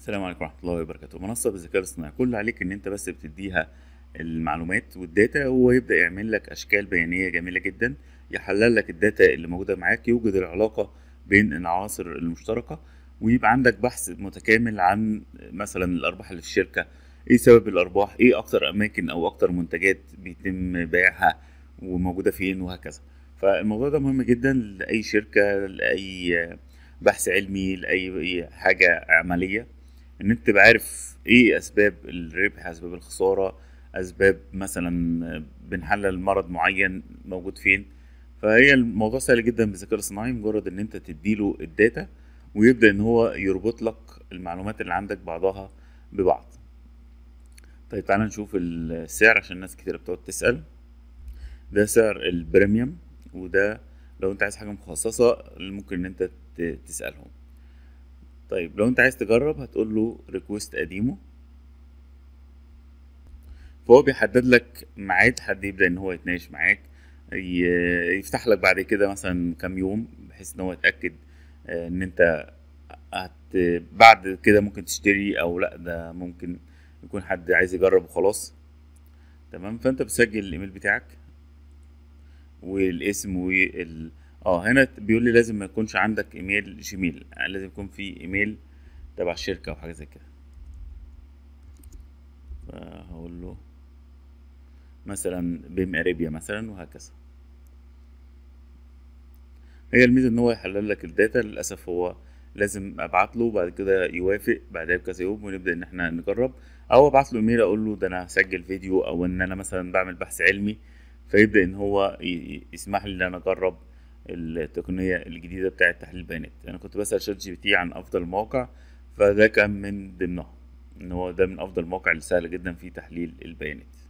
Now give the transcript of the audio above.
السلام عليكم ورحمه الله وبركاته منصه بالذكاء الاصطناعي كل عليك ان انت بس بتديها المعلومات والداتا وهو يبدا يعمل لك اشكال بيانيه جميله جدا يحلل لك الداتا اللي موجوده معاك يوجد العلاقه بين العناصر المشتركه ويبقى عندك بحث متكامل عن مثلا الارباح اللي في الشركه ايه سبب الارباح ايه اكتر اماكن او اكتر منتجات بيتم بيعها وموجوده فين وهكذا فالموضوع ده مهم جدا لاي شركه لاي بحث علمي لاي حاجه عمليه ان انت تبقى عارف ايه اسباب الربح اسباب الخساره اسباب مثلا بنحلل مرض معين موجود فين فهي الموضوع سهل جدا بالذكاء الاصطناعي مجرد ان انت تديله الداتا ويبدا ان هو يربط لك المعلومات اللي عندك بعضها ببعض طيب تعالى نشوف السعر عشان ناس كتير بتقعد تسال ده سعر البريميوم وده لو انت عايز حاجه مخصصه ممكن ان انت تسالهم طيب لو انت عايز تجرب هتقول له ريكوست قديمه فهو بيحدد لك ميعاد حد يبدا ان هو يتناقش معاك يفتح لك بعد كده مثلا كام يوم بحيث ان هو يتاكد آه، ان انت هت بعد كده ممكن تشتري او لا ده ممكن يكون حد عايز يجرب وخلاص تمام فانت بتسجل الايميل بتاعك والاسم وال اه هنا بيقول لي لازم ما يكونش عندك ايميل جيميل يعني لازم يكون في ايميل تبع الشركه او حاجه زي كده فهقول له مثلا بيم اريبيا مثلا وهكذا هي الميزه ان هو يحلل لك الداتا للاسف هو لازم ابعت له بعد كده يوافق بعدها بكذا يوم ونبدا ان احنا نجرب او ابعت له ايميل اقول له ده انا هسجل فيديو او ان انا مثلا بعمل بحث علمي فيبدا ان هو يسمح لي ان انا اجرب التقنيه الجديده بتاعه تحليل البيانات انا كنت بسال شات جي بي تي عن افضل موقع فده كان من ضمنها ان هو ده من افضل المواقع اللي سهل جدا في تحليل البيانات